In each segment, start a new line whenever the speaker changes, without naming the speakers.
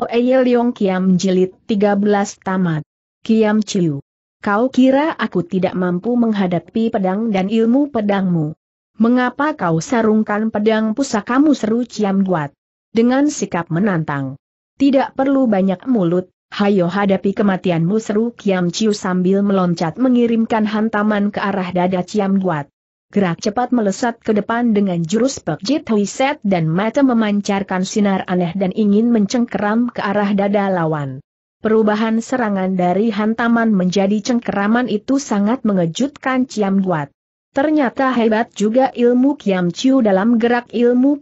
Oeye oh, Leong Kiam Jilid 13 Tamat. Kiam Chiu. Kau kira aku tidak mampu menghadapi pedang dan ilmu pedangmu. Mengapa kau sarungkan pedang pusakamu seru Ciam Guat? Dengan sikap menantang. Tidak perlu banyak mulut, hayo hadapi kematianmu seru Kiam Chiu sambil meloncat mengirimkan hantaman ke arah dada Ciam Guat. Gerak cepat melesat ke depan dengan jurus Pekjit Huiset dan mata memancarkan sinar aneh dan ingin mencengkeram ke arah dada lawan. Perubahan serangan dari hantaman menjadi cengkeraman itu sangat mengejutkan Ciam Guat. Ternyata hebat juga ilmu Kiam Chiu dalam gerak ilmu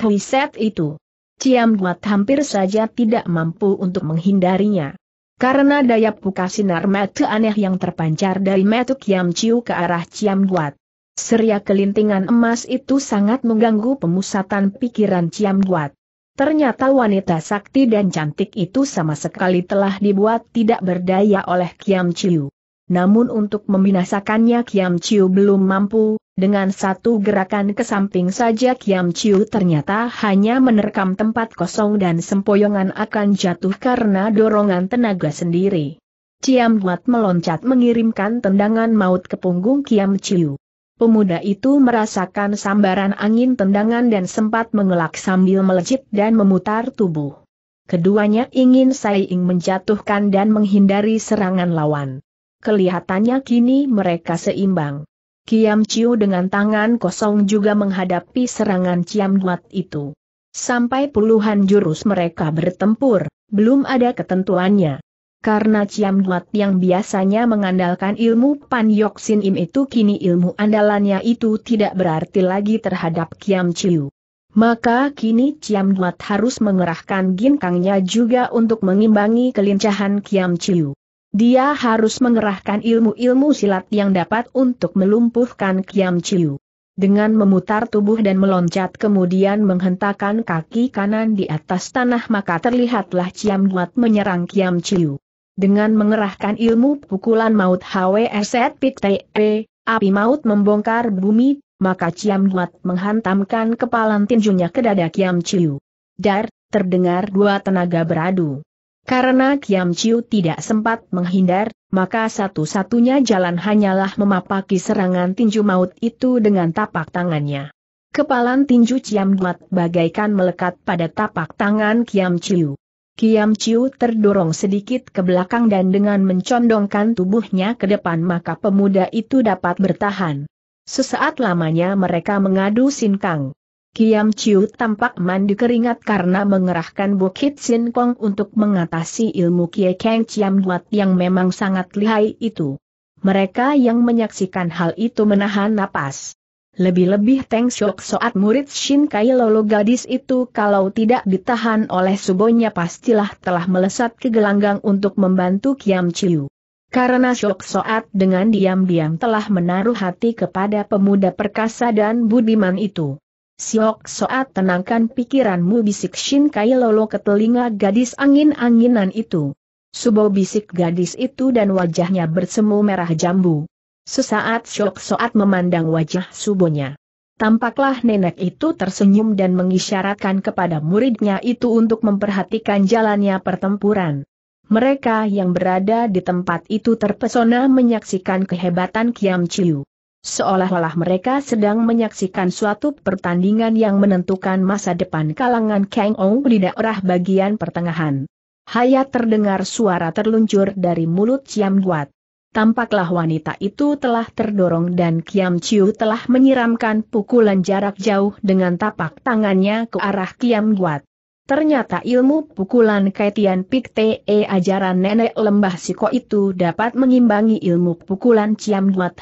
hui set itu. Ciam Guat hampir saja tidak mampu untuk menghindarinya. Karena daya buka sinar mata aneh yang terpancar dari metu Kiam Chiu ke arah Ciam Guat. Seria kelintingan emas itu sangat mengganggu pemusatan pikiran Ciam Guat. Ternyata wanita sakti dan cantik itu sama sekali telah dibuat tidak berdaya oleh Kiam Chiu. Namun untuk membinasakannya Kiam Chiu belum mampu, dengan satu gerakan ke samping saja Kiam Chiu ternyata hanya menerkam tempat kosong dan sempoyongan akan jatuh karena dorongan tenaga sendiri. Ciam Guat meloncat mengirimkan tendangan maut ke punggung Kiam Chiu. Pemuda itu merasakan sambaran angin tendangan dan sempat mengelak sambil melejit dan memutar tubuh. Keduanya ingin saing menjatuhkan dan menghindari serangan lawan. Kelihatannya kini mereka seimbang. Kiam Chiu dengan tangan kosong juga menghadapi serangan Ciam Duat itu. Sampai puluhan jurus mereka bertempur, belum ada ketentuannya karena Ciam Duat yang biasanya mengandalkan ilmu Pan Yok Im itu kini ilmu andalannya itu tidak berarti lagi terhadap Kiam Chiu. Maka kini Ciam Duat harus mengerahkan ginkangnya juga untuk mengimbangi kelincahan Kiam Chiu. Dia harus mengerahkan ilmu-ilmu silat yang dapat untuk melumpuhkan Kiam Chiu. Dengan memutar tubuh dan meloncat kemudian menghentakkan kaki kanan di atas tanah maka terlihatlah Ciam Duat menyerang Kiam Chiu. Dengan mengerahkan ilmu pukulan maut HWSET PTE, api maut membongkar bumi, maka Ciam Duat menghantamkan kepalan tinjunya ke dada Kiam Chiu. Dar, terdengar dua tenaga beradu. Karena Kiam Chiu tidak sempat menghindar, maka satu-satunya jalan hanyalah memapaki serangan tinju maut itu dengan tapak tangannya. Kepalan tinju Ciam Duat bagaikan melekat pada tapak tangan Kiam Chiu. Kiam Chiu terdorong sedikit ke belakang dan dengan mencondongkan tubuhnya ke depan maka pemuda itu dapat bertahan. Sesaat lamanya mereka mengadu Sin sinkang. Kiam Chiu tampak mandi keringat karena mengerahkan Bukit Sin Kong untuk mengatasi ilmu Kie Kang Chiam Duat yang memang sangat lihai itu. Mereka yang menyaksikan hal itu menahan napas. Lebih-lebih Teng Shok Soat murid Shin Kai Lolo gadis itu kalau tidak ditahan oleh subonya pastilah telah melesat ke gelanggang untuk membantu Kiam Chiu. Karena Shok Soat dengan diam-diam telah menaruh hati kepada pemuda perkasa dan budiman itu. Syok Soat tenangkan pikiranmu bisik Shin Kai Lolo ke telinga gadis angin-anginan itu. Subo bisik gadis itu dan wajahnya bersemu merah jambu. Sesaat syok saat memandang wajah subonya. Tampaklah nenek itu tersenyum dan mengisyaratkan kepada muridnya itu untuk memperhatikan jalannya pertempuran. Mereka yang berada di tempat itu terpesona menyaksikan kehebatan Kiam Chiu. Seolah-olah mereka sedang menyaksikan suatu pertandingan yang menentukan masa depan kalangan Kang Ong di daerah bagian pertengahan. Hayat terdengar suara terluncur dari mulut Chiam Guat tampaklah wanita itu telah terdorong dan Kiam Chiu telah menyiramkan pukulan jarak jauh dengan tapak tangannya ke arah Kiam Guat. Ternyata ilmu pukulan Kaitian Te e ajaran nenek lembah Siko itu dapat mengimbangi ilmu pukulan Ciam Guat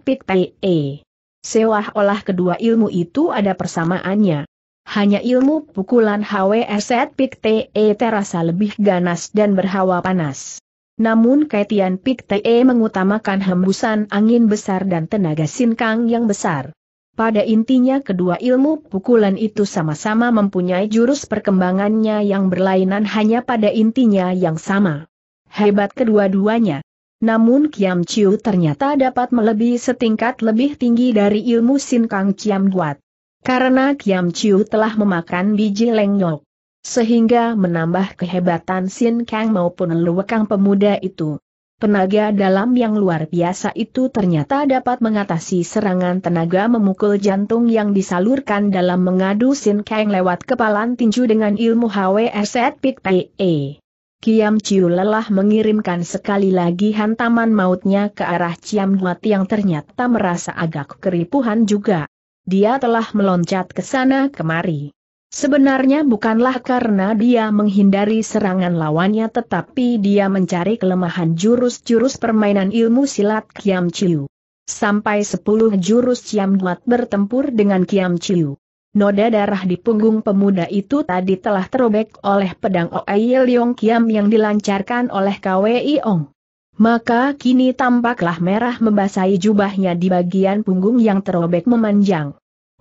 Pik Te. E. Sewah olah kedua ilmu itu ada persamaannya. Hanya ilmu pukulan Pik Te e terasa lebih ganas dan berhawa panas. Namun Kaitian Te mengutamakan hembusan angin besar dan tenaga sinkang yang besar. Pada intinya kedua ilmu pukulan itu sama-sama mempunyai jurus perkembangannya yang berlainan hanya pada intinya yang sama. Hebat kedua-duanya. Namun Kiam Chiu ternyata dapat melebihi setingkat lebih tinggi dari ilmu Sin Kang Kiam Guat. Karena Kiam Chiu telah memakan biji lengyok sehingga menambah kehebatan Sin Kang maupun Luwekang pemuda itu. tenaga dalam yang luar biasa itu ternyata dapat mengatasi serangan tenaga memukul jantung yang disalurkan dalam mengadu Sin Kang lewat kepalan tinju dengan ilmu HWS Pit PE. Kiam Chiu lelah mengirimkan sekali lagi hantaman mautnya ke arah Ciam Huat yang ternyata merasa agak keripuhan juga. Dia telah meloncat ke sana kemari. Sebenarnya bukanlah karena dia menghindari serangan lawannya tetapi dia mencari kelemahan jurus-jurus permainan ilmu silat Kiam Chiu. Sampai 10 jurus Kiam Duat bertempur dengan Kiam Chiu. Noda darah di punggung pemuda itu tadi telah terobek oleh pedang Oei Leong Kiam yang dilancarkan oleh KWI Ong. Maka kini tampaklah merah membasahi jubahnya di bagian punggung yang terobek memanjang.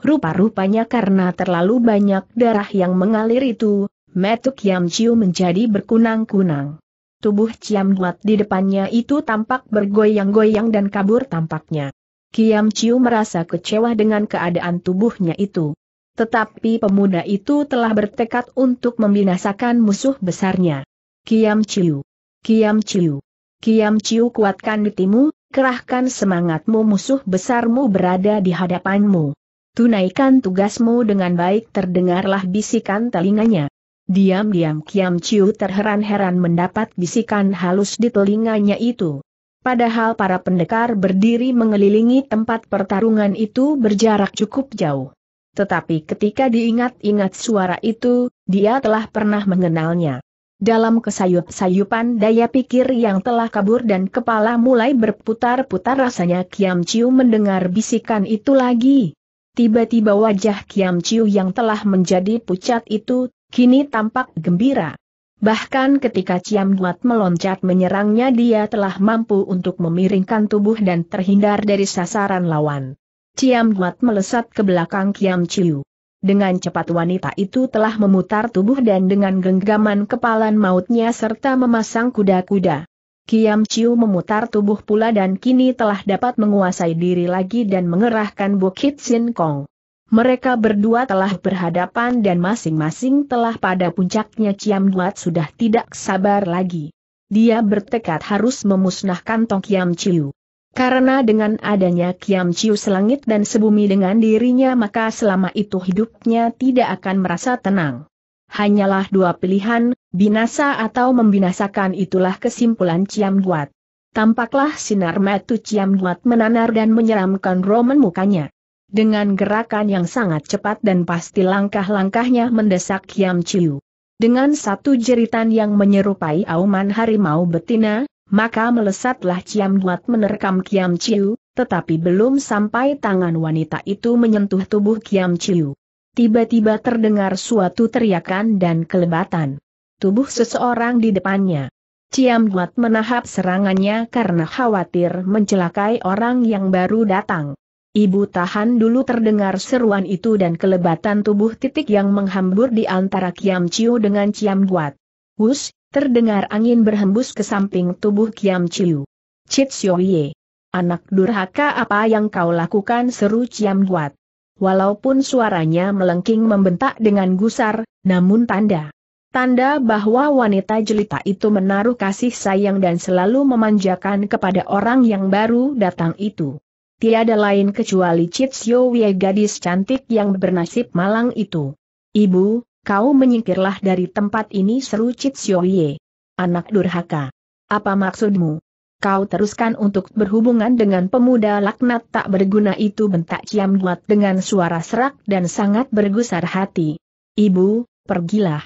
Rupa-rupanya karena terlalu banyak darah yang mengalir itu, Metuk Yam Chiu menjadi berkunang-kunang. Tubuh Ciam Duat di depannya itu tampak bergoyang-goyang dan kabur tampaknya. Kiam Chiu merasa kecewa dengan keadaan tubuhnya itu. Tetapi pemuda itu telah bertekad untuk membinasakan musuh besarnya. Kiam Chiu. Kiam Chiu. Kiam Chiu kuatkan ditimu, kerahkan semangatmu musuh besarmu berada di hadapanmu. Tunaikan tugasmu dengan baik terdengarlah bisikan telinganya. Diam-diam Kiam Chiu terheran-heran mendapat bisikan halus di telinganya itu. Padahal para pendekar berdiri mengelilingi tempat pertarungan itu berjarak cukup jauh. Tetapi ketika diingat-ingat suara itu, dia telah pernah mengenalnya. Dalam kesayup-sayupan daya pikir yang telah kabur dan kepala mulai berputar-putar rasanya Kiam Chiu mendengar bisikan itu lagi. Tiba-tiba wajah Kiam Chiu yang telah menjadi pucat itu, kini tampak gembira. Bahkan ketika Ciam Duat meloncat menyerangnya dia telah mampu untuk memiringkan tubuh dan terhindar dari sasaran lawan. Ciam Duat melesat ke belakang Kiam Chiu. Dengan cepat wanita itu telah memutar tubuh dan dengan genggaman kepalan mautnya serta memasang kuda-kuda. Kiam Chiu memutar tubuh pula dan kini telah dapat menguasai diri lagi dan mengerahkan Bukit Sin Kong. Mereka berdua telah berhadapan dan masing-masing telah pada puncaknya Ciam Duat sudah tidak sabar lagi. Dia bertekad harus memusnahkan Tong Kiam Chiu. Karena dengan adanya Kiam Chiu selangit dan sebumi dengan dirinya maka selama itu hidupnya tidak akan merasa tenang. Hanyalah dua pilihan, binasa atau membinasakan itulah kesimpulan Ciam Duat. Tampaklah sinar metu Ciam Duat menanar dan menyeramkan Roman mukanya. Dengan gerakan yang sangat cepat dan pasti langkah-langkahnya mendesak Kiam Chiu. Dengan satu jeritan yang menyerupai auman harimau betina, maka melesatlah Ciam Duat menerkam Kiam Chiu, tetapi belum sampai tangan wanita itu menyentuh tubuh Kiam Chiu tiba-tiba terdengar suatu teriakan dan kelebatan. Tubuh seseorang di depannya. Ciam Guat menahap serangannya karena khawatir mencelakai orang yang baru datang. Ibu tahan dulu terdengar seruan itu dan kelebatan tubuh titik yang menghambur di antara Kiam Chiu dengan Ciam Guat. Hus, terdengar angin berhembus ke samping tubuh Kiam Chiu. Chit Ye. Anak durhaka apa yang kau lakukan seru Ciam Guat walaupun suaranya melengking membentak dengan gusar, namun tanda. Tanda bahwa wanita jelita itu menaruh kasih sayang dan selalu memanjakan kepada orang yang baru datang itu. Tiada lain kecuali Chitsyo Wei gadis cantik yang bernasib malang itu. Ibu, kau menyingkirlah dari tempat ini seru Chitsyo Wei. Anak durhaka. Apa maksudmu? kau teruskan untuk berhubungan dengan pemuda laknat tak berguna itu bentak Ciam buat dengan suara serak dan sangat bergusar hati. Ibu, pergilah.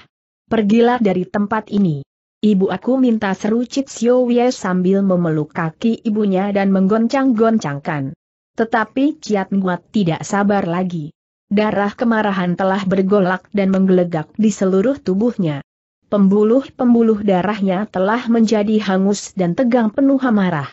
Pergilah dari tempat ini. Ibu aku minta seru Cik Sio Wie sambil memeluk kaki ibunya dan menggoncang-goncangkan. Tetapi Ciat Nguat tidak sabar lagi. Darah kemarahan telah bergolak dan menggelegak di seluruh tubuhnya. Pembuluh-pembuluh darahnya telah menjadi hangus dan tegang penuh amarah.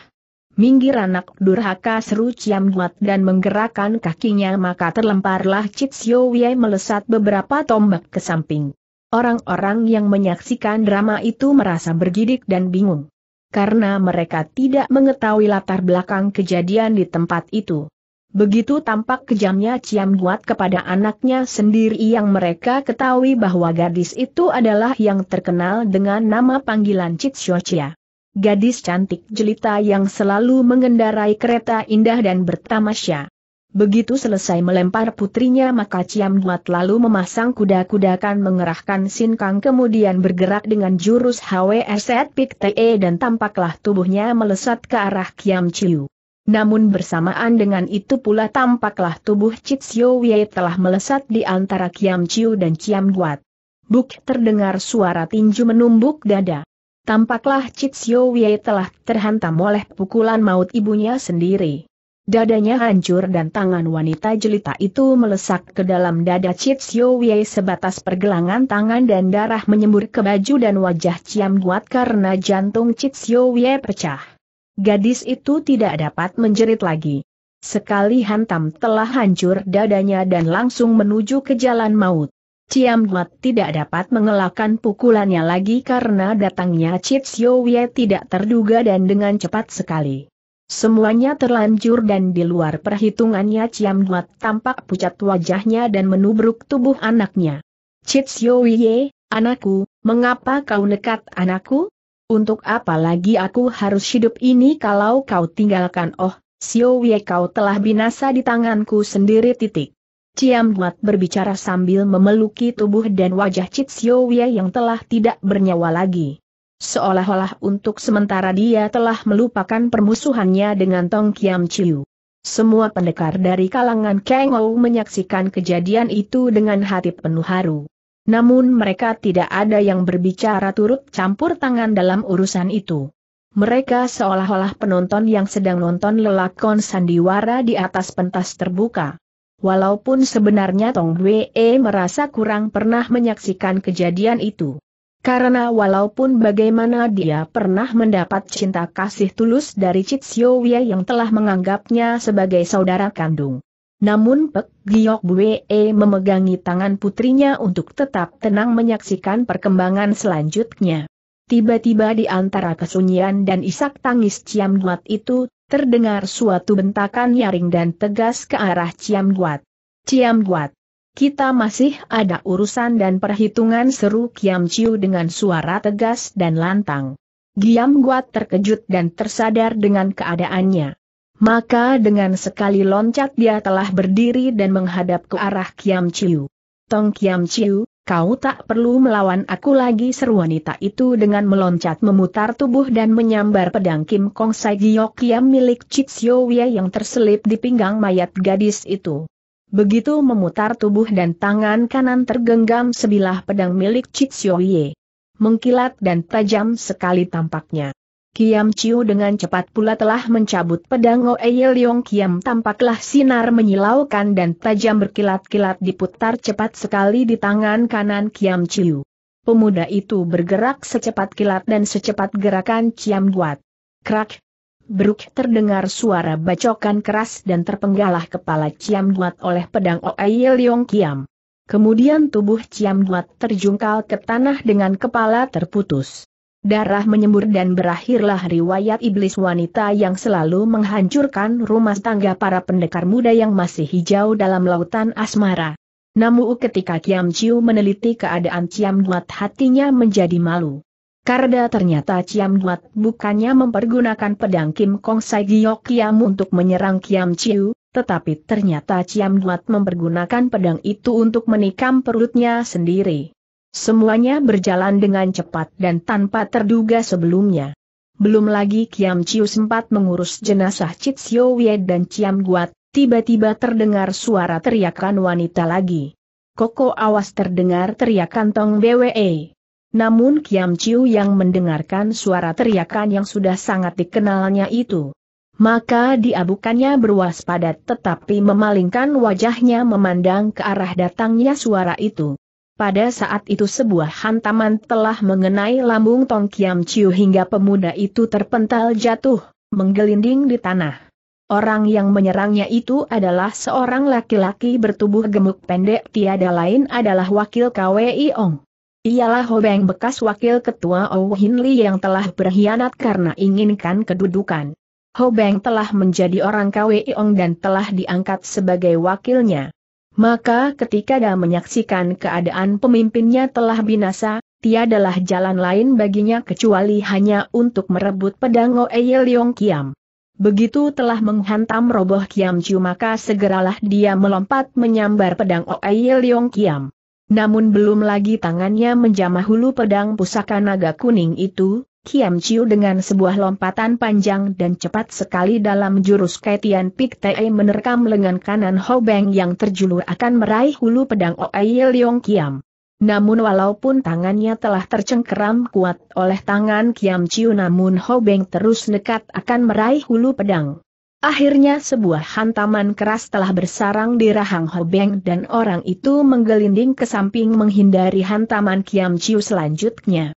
Minggir anak durhaka seru Ciam Guat dan menggerakkan kakinya maka terlemparlah Cit Sio Wei melesat beberapa tombak ke samping. Orang-orang yang menyaksikan drama itu merasa bergidik dan bingung. Karena mereka tidak mengetahui latar belakang kejadian di tempat itu. Begitu tampak kejamnya Ciam Buat kepada anaknya sendiri yang mereka ketahui bahwa gadis itu adalah yang terkenal dengan nama panggilan Cik Cia. Gadis cantik jelita yang selalu mengendarai kereta indah dan bertamasya. Begitu selesai melempar putrinya maka Ciam Buat lalu memasang kuda-kudakan mengerahkan sinkang kemudian bergerak dengan jurus HWSet Pik Te dan tampaklah tubuhnya melesat ke arah Kiam Chiu. Namun bersamaan dengan itu pula tampaklah tubuh Chit Sio Wei telah melesat di antara Kiam Chiu dan Kiam Guat. Buk terdengar suara tinju menumbuk dada. Tampaklah Chit Sio Wei telah terhantam oleh pukulan maut ibunya sendiri. Dadanya hancur dan tangan wanita jelita itu melesak ke dalam dada Chit Sio Wei sebatas pergelangan tangan dan darah menyembur ke baju dan wajah Ciam Guat karena jantung Chit Sio Wei pecah. Gadis itu tidak dapat menjerit lagi. Sekali hantam telah hancur dadanya dan langsung menuju ke jalan maut. Ciam Mat tidak dapat mengelakkan pukulannya lagi karena datangnya Chit Wei tidak terduga dan dengan cepat sekali. Semuanya terlanjur dan di luar perhitungannya Ciam Mat tampak pucat wajahnya dan menubruk tubuh anaknya. Chit Wei, anakku, mengapa kau nekat anakku? Untuk apa lagi aku harus hidup ini kalau kau tinggalkan oh, Xiao Wei kau telah binasa di tanganku sendiri titik. Ciam buat berbicara sambil memeluki tubuh dan wajah Cit Xiao Wei yang telah tidak bernyawa lagi. Seolah-olah untuk sementara dia telah melupakan permusuhannya dengan Tong Kiam Chiu. Semua pendekar dari kalangan Kang menyaksikan kejadian itu dengan hati penuh haru. Namun mereka tidak ada yang berbicara turut campur tangan dalam urusan itu. Mereka seolah-olah penonton yang sedang nonton lelakon sandiwara di atas pentas terbuka. Walaupun sebenarnya Tong Wee merasa kurang pernah menyaksikan kejadian itu. Karena walaupun bagaimana dia pernah mendapat cinta kasih tulus dari Chit Siowie yang telah menganggapnya sebagai saudara kandung. Namun Pek Giok Buwe e memegangi tangan putrinya untuk tetap tenang menyaksikan perkembangan selanjutnya. Tiba-tiba di antara kesunyian dan isak tangis Ciam Guat itu, terdengar suatu bentakan nyaring dan tegas ke arah Ciam Guat. Ciam Guat, kita masih ada urusan dan perhitungan seru Kiam Ciu dengan suara tegas dan lantang. Giam Guat terkejut dan tersadar dengan keadaannya. Maka dengan sekali loncat dia telah berdiri dan menghadap ke arah Kiam Chiu. Tong Kiam Chiu, kau tak perlu melawan aku lagi seru wanita itu dengan meloncat memutar tubuh dan menyambar pedang Kim Kong Sai Giok Kiam milik Chit Sio Wei yang terselip di pinggang mayat gadis itu. Begitu memutar tubuh dan tangan kanan tergenggam sebilah pedang milik Chit Sio Wei. Mengkilat dan tajam sekali tampaknya. Kiam Chiu dengan cepat pula telah mencabut pedang Oei Leong Kiam tampaklah sinar menyilaukan dan tajam berkilat-kilat diputar cepat sekali di tangan kanan Kiam Chiu. Pemuda itu bergerak secepat kilat dan secepat gerakan Kiam Guat. Krak! Beruk terdengar suara bacokan keras dan terpenggalah kepala Kiam Guat oleh pedang Oei Leong Kiam. Kemudian tubuh Kiam Guat terjungkal ke tanah dengan kepala terputus darah menyembur dan berakhirlah riwayat iblis wanita yang selalu menghancurkan rumah tangga para pendekar muda yang masih hijau dalam lautan asmara. Namu ketika Kiam Chiu meneliti keadaan Ciam Duat hatinya menjadi malu. Karena ternyata Ciam Duat bukannya mempergunakan pedang Kim Kong Sai Giok Kiam untuk menyerang Kiam Chiu, tetapi ternyata Ciam Duat mempergunakan pedang itu untuk menikam perutnya sendiri. Semuanya berjalan dengan cepat dan tanpa terduga sebelumnya. Belum lagi Kiam Chiu sempat mengurus jenazah Chit Sio Wei dan Chiam Guat, tiba-tiba terdengar suara teriakan wanita lagi. Koko awas terdengar teriakan Tong BWE. Namun Kiam Chiu yang mendengarkan suara teriakan yang sudah sangat dikenalnya itu. Maka diabukannya berwaspada tetapi memalingkan wajahnya memandang ke arah datangnya suara itu. Pada saat itu sebuah hantaman telah mengenai lambung Tong Kiam Chiu hingga pemuda itu terpental jatuh, menggelinding di tanah. Orang yang menyerangnya itu adalah seorang laki-laki bertubuh gemuk pendek tiada lain adalah wakil KWI Ong. Ialah Hobeng bekas wakil ketua Oh Hin Li yang telah berkhianat karena inginkan kedudukan. Hobeng telah menjadi orang KWI Ong dan telah diangkat sebagai wakilnya. Maka ketika dia menyaksikan keadaan pemimpinnya telah binasa, tiadalah jalan lain baginya kecuali hanya untuk merebut pedang Oeye Leong Kiam. Begitu telah menghantam roboh Kiam Chiu maka segeralah dia melompat menyambar pedang Oeye Leong Kiam. Namun belum lagi tangannya menjamah hulu pedang pusaka naga kuning itu, Kiam Chiu dengan sebuah lompatan panjang dan cepat sekali dalam jurus Kaitian Pik Te menerkam lengan kanan Ho Beng yang terjulur akan meraih hulu pedang Oei Leong Kiam. Namun walaupun tangannya telah tercengkeram kuat oleh tangan Kiam Chiu namun Ho Beng terus nekat akan meraih hulu pedang. Akhirnya sebuah hantaman keras telah bersarang di rahang Ho Beng dan orang itu menggelinding ke samping menghindari hantaman Kiam Chiu selanjutnya.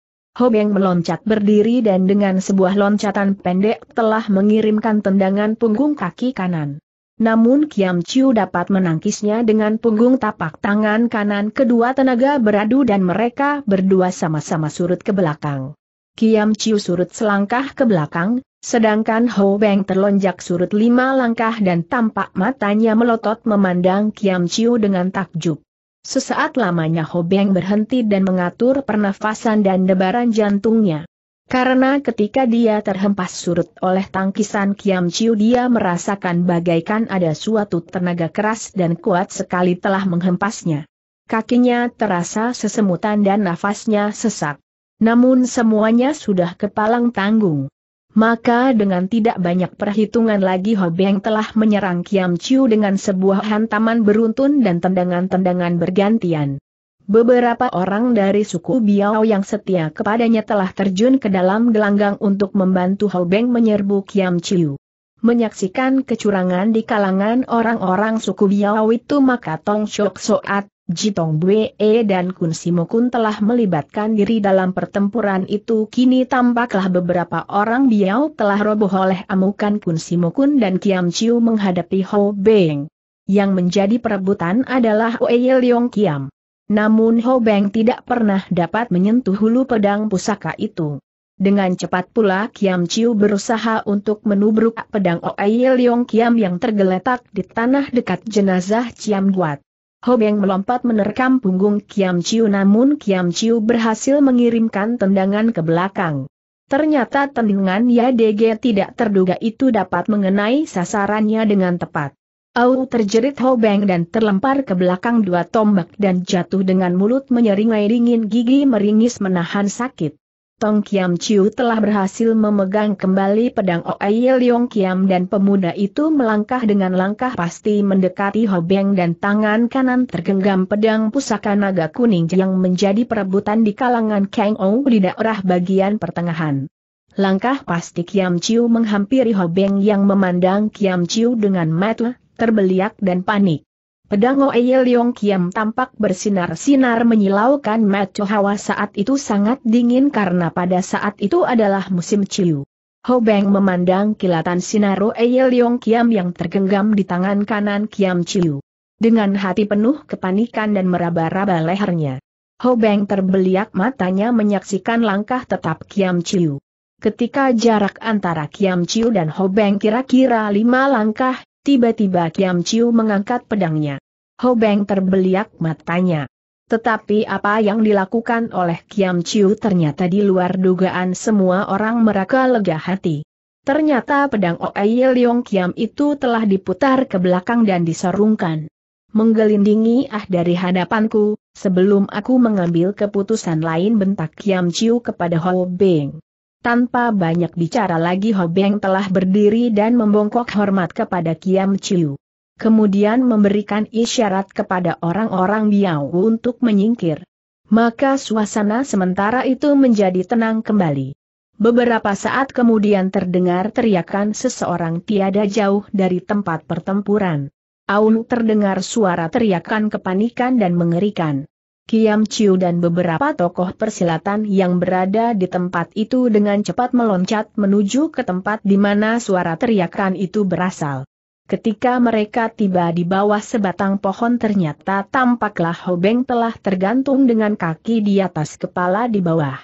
Beng meloncat berdiri dan dengan sebuah loncatan pendek telah mengirimkan tendangan punggung kaki kanan. Namun Kiam Chiu dapat menangkisnya dengan punggung tapak tangan kanan kedua tenaga beradu dan mereka berdua sama-sama surut ke belakang. Kiam Chiu surut selangkah ke belakang, sedangkan Ho Beng terlonjak surut lima langkah dan tampak matanya melotot memandang Kiam Chiu dengan takjub. Sesaat lamanya Hobeng berhenti dan mengatur pernafasan dan debaran jantungnya. Karena ketika dia terhempas surut oleh tangkisan Kiam Chiu dia merasakan bagaikan ada suatu tenaga keras dan kuat sekali telah menghempasnya. Kakinya terasa sesemutan dan nafasnya sesak. Namun semuanya sudah kepalang tanggung. Maka dengan tidak banyak perhitungan lagi Hobeng telah menyerang Kiam Chiu dengan sebuah hantaman beruntun dan tendangan-tendangan bergantian. Beberapa orang dari suku Biao yang setia kepadanya telah terjun ke dalam gelanggang untuk membantu Hobeng menyerbu Kiam Chiu. Menyaksikan kecurangan di kalangan orang-orang suku Biao itu maka Tong Shok Soat, Jitong Bwe e dan Kun Simokun telah melibatkan diri dalam pertempuran itu kini tampaklah beberapa orang biau telah roboh oleh amukan Kun Simokun dan Kiam Chiu menghadapi Ho Beng. Yang menjadi perebutan adalah Oeye Leong Kiam. Namun Ho Beng tidak pernah dapat menyentuh hulu pedang pusaka itu. Dengan cepat pula Kiam Chiu berusaha untuk menubruk pedang Oye Leong Kiam yang tergeletak di tanah dekat jenazah Ciam Guat. Hobeng melompat menerkam punggung Kiam Chiu namun Kiam Chiu berhasil mengirimkan tendangan ke belakang. Ternyata Ya YDG tidak terduga itu dapat mengenai sasarannya dengan tepat. Au terjerit Hobeng dan terlempar ke belakang dua tombak dan jatuh dengan mulut menyeringai dingin gigi meringis menahan sakit. Tong Kiam Chiu telah berhasil memegang kembali pedang Oei Leong Kiam dan pemuda itu melangkah dengan langkah pasti mendekati Hobeng dan tangan kanan tergenggam pedang pusaka naga kuning yang menjadi perebutan di kalangan Kang Ou di daerah bagian pertengahan. Langkah pasti Kiam Chiu menghampiri Hobeng yang memandang Kiam Chiu dengan mata terbeliak dan panik. Pedang Oeye Leong Kiam tampak bersinar-sinar menyilaukan mata hawa saat itu sangat dingin karena pada saat itu adalah musim ciu. Hobeng memandang kilatan sinar Oeye Leong Kiam yang tergenggam di tangan kanan Kiam Ciu. Dengan hati penuh kepanikan dan meraba-raba lehernya. Hobeng terbeliak matanya menyaksikan langkah tetap Kiam Ciu. Ketika jarak antara Kiam Ciu dan Hobeng kira-kira lima langkah, Tiba-tiba Kiam Chiu mengangkat pedangnya. Beng terbeliak matanya. Tetapi apa yang dilakukan oleh Kiam Chiu ternyata di luar dugaan semua orang mereka lega hati. Ternyata pedang Oei Leong Kiam itu telah diputar ke belakang dan disorungkan. Menggelindingi ah dari hadapanku, sebelum aku mengambil keputusan lain bentak Kiam Chiu kepada Ho Beng. Tanpa banyak bicara lagi Hobeng telah berdiri dan membongkok hormat kepada Kiam Chiu. Kemudian memberikan isyarat kepada orang-orang Biao untuk menyingkir. Maka suasana sementara itu menjadi tenang kembali. Beberapa saat kemudian terdengar teriakan seseorang tiada jauh dari tempat pertempuran. Aung terdengar suara teriakan kepanikan dan mengerikan. Kiam Chiu dan beberapa tokoh persilatan yang berada di tempat itu dengan cepat meloncat menuju ke tempat di mana suara teriakan itu berasal. Ketika mereka tiba di bawah sebatang pohon ternyata tampaklah Hobeng telah tergantung dengan kaki di atas kepala di bawah.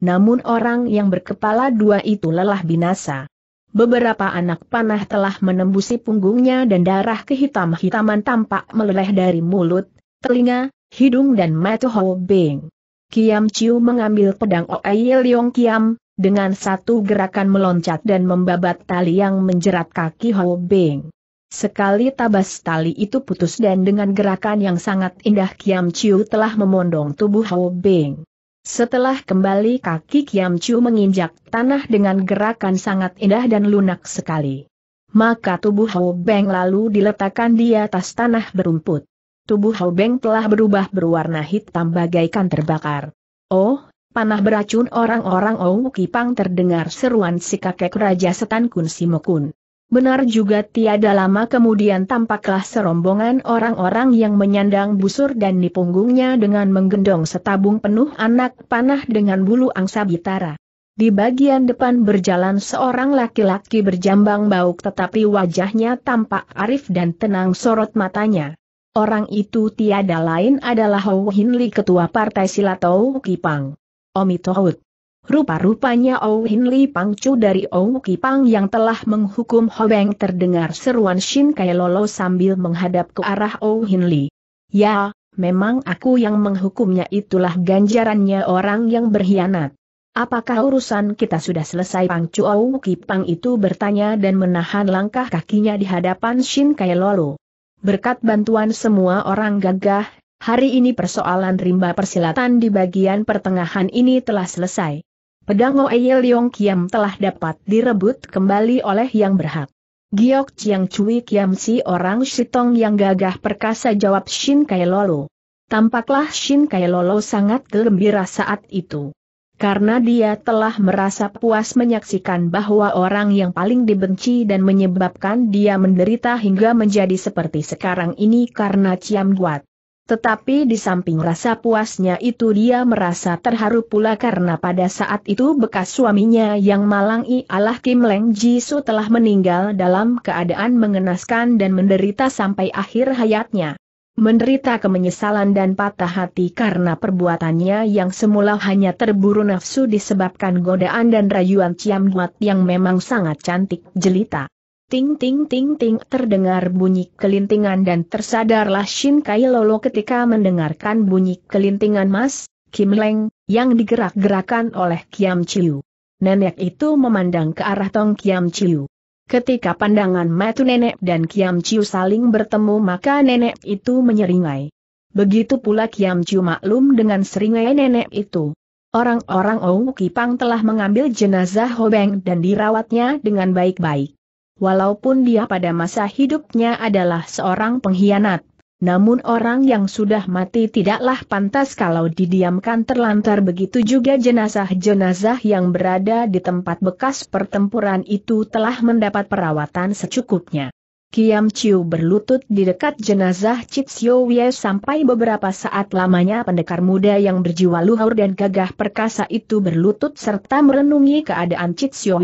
Namun orang yang berkepala dua itu lelah binasa. Beberapa anak panah telah menembusi punggungnya dan darah kehitam-hitaman tampak meleleh dari mulut, telinga, hidung dan mata Ho Beng. Kiam Chiu mengambil pedang Oei Leong Kiam, dengan satu gerakan meloncat dan membabat tali yang menjerat kaki Ho Beng. Sekali tabas tali itu putus dan dengan gerakan yang sangat indah Kiam Chiu telah memondong tubuh Ho Beng. Setelah kembali kaki Kiam Chiu menginjak tanah dengan gerakan sangat indah dan lunak sekali. Maka tubuh Ho Beng lalu diletakkan di atas tanah berumput tubuh Hobeng telah berubah berwarna hitam bagaikan terbakar. Oh, panah beracun orang-orang Ong Kipang terdengar seruan si kakek Raja Setan Kun Simokun. Benar juga tiada lama kemudian tampaklah serombongan orang-orang yang menyandang busur dan di punggungnya dengan menggendong setabung penuh anak panah dengan bulu angsa bitara. Di bagian depan berjalan seorang laki-laki berjambang bauk tetapi wajahnya tampak arif dan tenang sorot matanya. Orang itu tiada lain adalah Hou Hinli ketua partai Silatou Kipang. Omitohut. Rupa-rupanya Ou Hinli Pangcu dari Ou Kipang yang telah menghukum Hobeng terdengar seruan Shin Kai Lolo sambil menghadap ke arah Ou Hinli. Ya, memang aku yang menghukumnya itulah ganjarannya orang yang berkhianat. Apakah urusan kita sudah selesai Pangcu Ou Kipang itu bertanya dan menahan langkah kakinya di hadapan Shin Kai Lolo berkat bantuan semua orang gagah, hari ini persoalan rimba persilatan di bagian pertengahan ini telah selesai. Pedang Oeye Leong Kiam telah dapat direbut kembali oleh yang berhak. Giok Chiang Cui Kiam si orang Shitong yang gagah perkasa jawab Shin Kai Lolo. Tampaklah Shin Kai Lolo sangat gembira saat itu karena dia telah merasa puas menyaksikan bahwa orang yang paling dibenci dan menyebabkan dia menderita hingga menjadi seperti sekarang ini karena Ciam Guat. Tetapi di samping rasa puasnya itu dia merasa terharu pula karena pada saat itu bekas suaminya yang malang ialah Kim Leng Jisu telah meninggal dalam keadaan mengenaskan dan menderita sampai akhir hayatnya menderita kemenyesalan dan patah hati karena perbuatannya yang semula hanya terburu nafsu disebabkan godaan dan rayuan Ciam Duat yang memang sangat cantik jelita. Ting ting ting ting terdengar bunyi kelintingan dan tersadarlah Shin Kai Lolo ketika mendengarkan bunyi kelintingan Mas Kim Leng yang digerak-gerakan oleh Kiam Chiu. Nenek itu memandang ke arah Tong Kiam Chiu. Ketika pandangan Matu Nenek dan Kiam Chiu saling bertemu maka nenek itu menyeringai. Begitu pula Kiam Chiu maklum dengan seringai nenek itu. Orang-orang Ou Kipang telah mengambil jenazah Hobeng dan dirawatnya dengan baik-baik. Walaupun dia pada masa hidupnya adalah seorang pengkhianat, namun orang yang sudah mati tidaklah pantas kalau didiamkan terlantar begitu juga jenazah-jenazah yang berada di tempat bekas pertempuran itu telah mendapat perawatan secukupnya. Kiam Chiu berlutut di dekat jenazah Chit Sio sampai beberapa saat lamanya pendekar muda yang berjiwa luhur dan gagah perkasa itu berlutut serta merenungi keadaan Chit Sio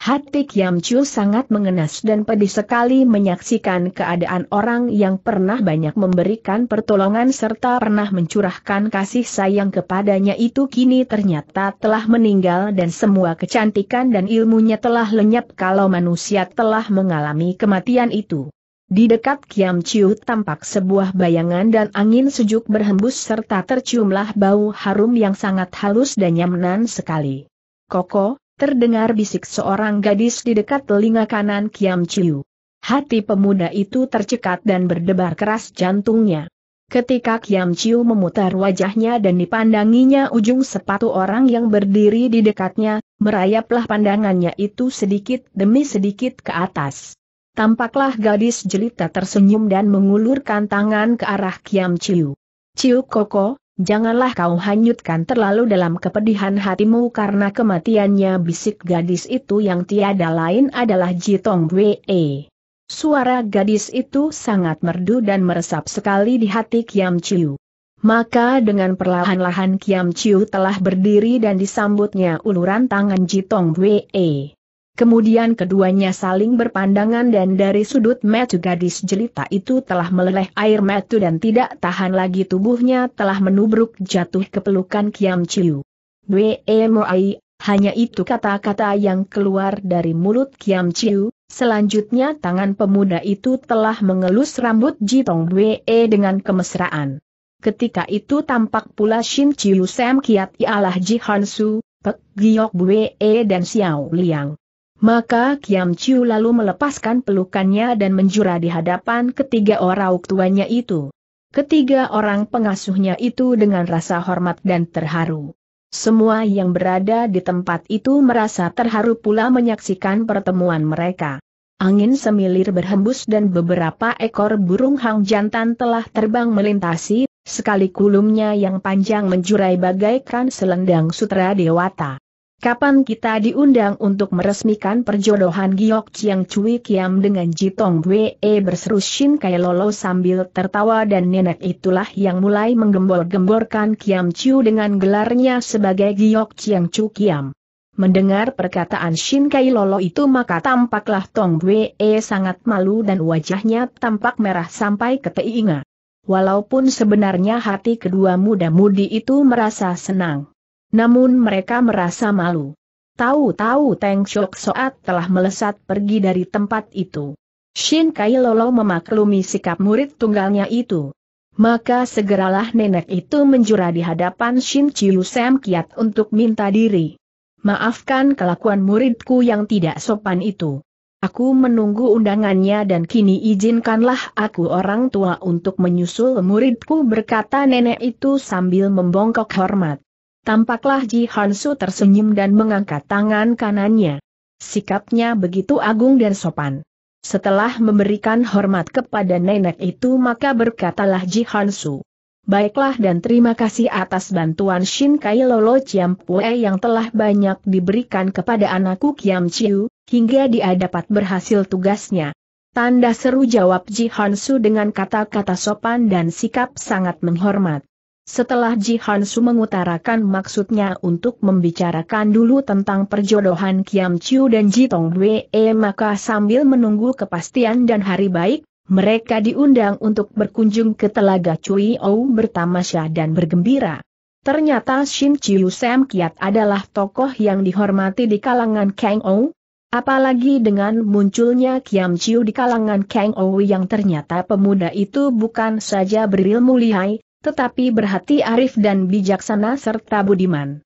Hati Kiam Chu sangat mengenas dan pedih sekali menyaksikan keadaan orang yang pernah banyak memberikan pertolongan serta pernah mencurahkan kasih sayang kepadanya itu kini ternyata telah meninggal dan semua kecantikan dan ilmunya telah lenyap kalau manusia telah mengalami kematian itu. Di dekat Kiam Chiu tampak sebuah bayangan dan angin sejuk berhembus serta terciumlah bau harum yang sangat halus dan nyaman sekali. Koko, terdengar bisik seorang gadis di dekat telinga kanan Kiam Chiu. Hati pemuda itu tercekat dan berdebar keras jantungnya. Ketika Kiam Chiu memutar wajahnya dan dipandanginya ujung sepatu orang yang berdiri di dekatnya, merayaplah pandangannya itu sedikit demi sedikit ke atas. Tampaklah gadis jelita tersenyum dan mengulurkan tangan ke arah Kiam Chiu. Ciu Koko, Janganlah kau hanyutkan terlalu dalam kepedihan hatimu karena kematiannya bisik gadis itu yang tiada lain adalah Jitong Wei. Suara gadis itu sangat merdu dan meresap sekali di hati Kiam Chiu. Maka dengan perlahan-lahan Kiam Chiu telah berdiri dan disambutnya uluran tangan Jitong Wei. Kemudian keduanya saling berpandangan dan dari sudut metu gadis jelita itu telah meleleh air metu dan tidak tahan lagi tubuhnya telah menubruk jatuh ke pelukan Kiam Chiu. BMI, e hanya itu kata-kata yang keluar dari mulut Kiam Chiu, selanjutnya tangan pemuda itu telah mengelus rambut Jitong Wee dengan kemesraan. Ketika itu tampak pula Shin Chiu Sam Kiat Ialah Ji Hansu, Pek Giok Wee dan Xiao Liang. Maka Kiam Chiu lalu melepaskan pelukannya dan menjura di hadapan ketiga orang tuanya itu. Ketiga orang pengasuhnya itu dengan rasa hormat dan terharu. Semua yang berada di tempat itu merasa terharu pula menyaksikan pertemuan mereka. Angin semilir berhembus dan beberapa ekor burung hang jantan telah terbang melintasi, sekali kulumnya yang panjang menjurai bagaikan selendang sutra dewata. Kapan kita diundang untuk meresmikan perjodohan Giok Chiang Cui Kiam dengan Jitong Bwe e berseru Shin Kai Lolo sambil tertawa dan nenek itulah yang mulai menggembor-gemborkan Kiam Chiu dengan gelarnya sebagai Giok Chiang Chu Kiam. Mendengar perkataan Shin Kai Lolo itu maka tampaklah Tong Bwe e sangat malu dan wajahnya tampak merah sampai ke teinga. Walaupun sebenarnya hati kedua muda-mudi itu merasa senang. Namun mereka merasa malu. Tahu-tahu Teng Shok Soat telah melesat pergi dari tempat itu. Shin Kai Lolo memaklumi sikap murid tunggalnya itu. Maka segeralah nenek itu menjura di hadapan Shin Chiu Sam Kiat untuk minta diri. Maafkan kelakuan muridku yang tidak sopan itu. Aku menunggu undangannya dan kini izinkanlah aku orang tua untuk menyusul muridku berkata nenek itu sambil membongkok hormat. Tampaklah Ji Hansu tersenyum dan mengangkat tangan kanannya. Sikapnya begitu agung dan sopan. Setelah memberikan hormat kepada nenek itu maka berkatalah Ji Hansu. Baiklah dan terima kasih atas bantuan Shin Kai Lolo Chiam Pue yang telah banyak diberikan kepada anakku Kiam Chiu, hingga dia dapat berhasil tugasnya. Tanda seru jawab Ji Hansu dengan kata-kata sopan dan sikap sangat menghormat. Setelah Ji Hansu mengutarakan maksudnya untuk membicarakan dulu tentang perjodohan Kiam Chiu dan Ji Tong Dwe, eh, maka sambil menunggu kepastian dan hari baik, mereka diundang untuk berkunjung ke Telaga Cui Ou bertamasya dan bergembira. Ternyata Shin Chiu Sam Kiat adalah tokoh yang dihormati di kalangan Kang Ou, Apalagi dengan munculnya Kiam Chiu di kalangan Kang Ou yang ternyata pemuda itu bukan saja berilmu lihai, tetapi berhati arif dan bijaksana serta budiman.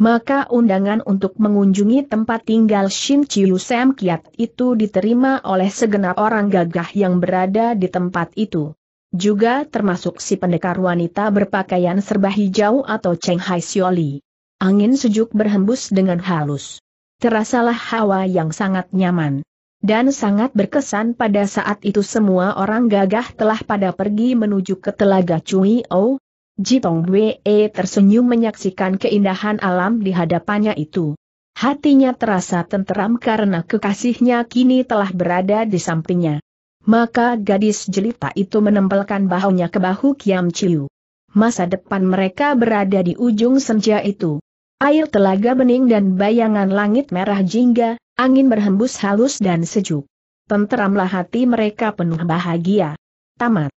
Maka undangan untuk mengunjungi tempat tinggal Shin Chiu Sam Kiat itu diterima oleh segenap orang gagah yang berada di tempat itu. Juga termasuk si pendekar wanita berpakaian serba hijau atau Cheng Hai Sioli. Angin sejuk berhembus dengan halus. Terasalah hawa yang sangat nyaman. Dan sangat berkesan pada saat itu semua orang gagah telah pada pergi menuju ke telaga Cui O. Jitong Wee e tersenyum menyaksikan keindahan alam di hadapannya itu. Hatinya terasa tenteram karena kekasihnya kini telah berada di sampingnya. Maka gadis jelita itu menempelkan bahunya ke bahu Kiam Chiu. Masa depan mereka berada di ujung senja itu. Air telaga bening dan bayangan langit merah jingga, Angin berhembus halus dan sejuk. Tenteramlah hati mereka penuh bahagia. Tamat.